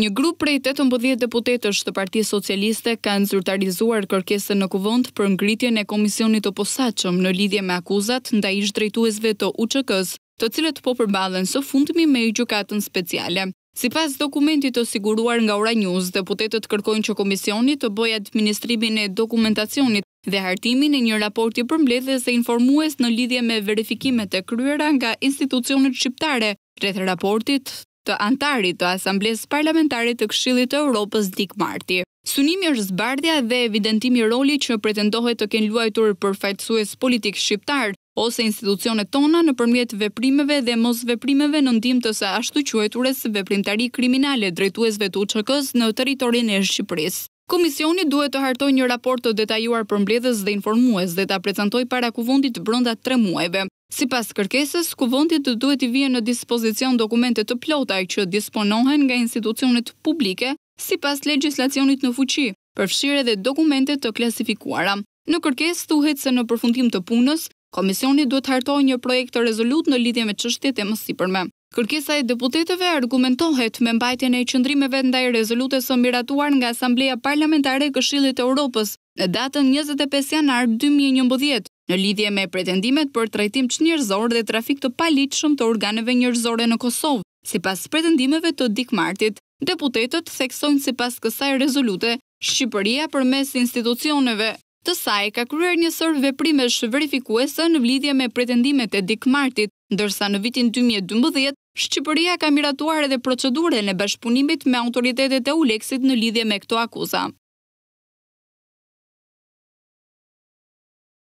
Një grup prej 18 deputetësh të Partisë Socialiste kanë zyrtarizuar kërkesën në kuvënd për ngritjen e komisionit të posaqëm në lidhje me akuzat ndaj ish drejtuesve të UÇK-s, të cilët po përballen së fundmi me gjykatën speciale. Sipas dokumentit të siguruar nga Ora News, deputetët kërkojnë që komisioni të bëjë administrimin e dokumentacionit dhe hartimin e një raporti përmbledhës dhe informues në lidhje me verifikimet e kryera nga institucionet shqiptare rreth raportit të antarit të Asambles Parlamentarit të Këshillit të Europës Dik Marti. Sunimi është zbardhja dhe evidentimi roli që pretendohet të kenë luajtur për fajtësues politik shqiptar ose institucionet tona në përmjet veprimeve dhe mos veprimeve në ndim të sa ashtu quajturës veprimtari kriminale drejtuesve të uqëkës në teritorin e Shqipërisë. Komisioni duhet të hartoj një raport të detajuar për mbledhës dhe informues dhe të prezentoj para kuvundit brënda tre muajve. Si pas kërkesës, kuvëndit të duhet i vje në dispozicion dokumentet të plotaj që disponohen nga institucionit publike, si pas legislacionit në fuqi, përfshire dhe dokumentet të klasifikuara. Në kërkesë thuhet se në përfundim të punës, komisioni duhet hartoj një projekt të rezolut në lidhje me qështet e mësipërme. Kërkesa e deputeteve argumentohet me mbajtjen e qëndrimeve ndaj rezolute së miratuar nga Asamblea Parlamentare Këshillit e Europës në datën 25 janar 2011 në lidhje me pretendimet për trajtim që njërzor dhe trafik të palit shumë të organeve njërzore në Kosovë, si pas pretendimeve të Dik Martit, deputetët theksojnë si pas kësaj rezolute Shqipëria për mes institucioneve të saj ka kryer një sër veprime shverifikuese në lidhje me pretendimet e Dik Martit, ndërsa në vitin 2012 Shqipëria ka miratuar edhe procedurën e bashkëpunimit me autoritetet e Uleksit në lidhje me këto akuza.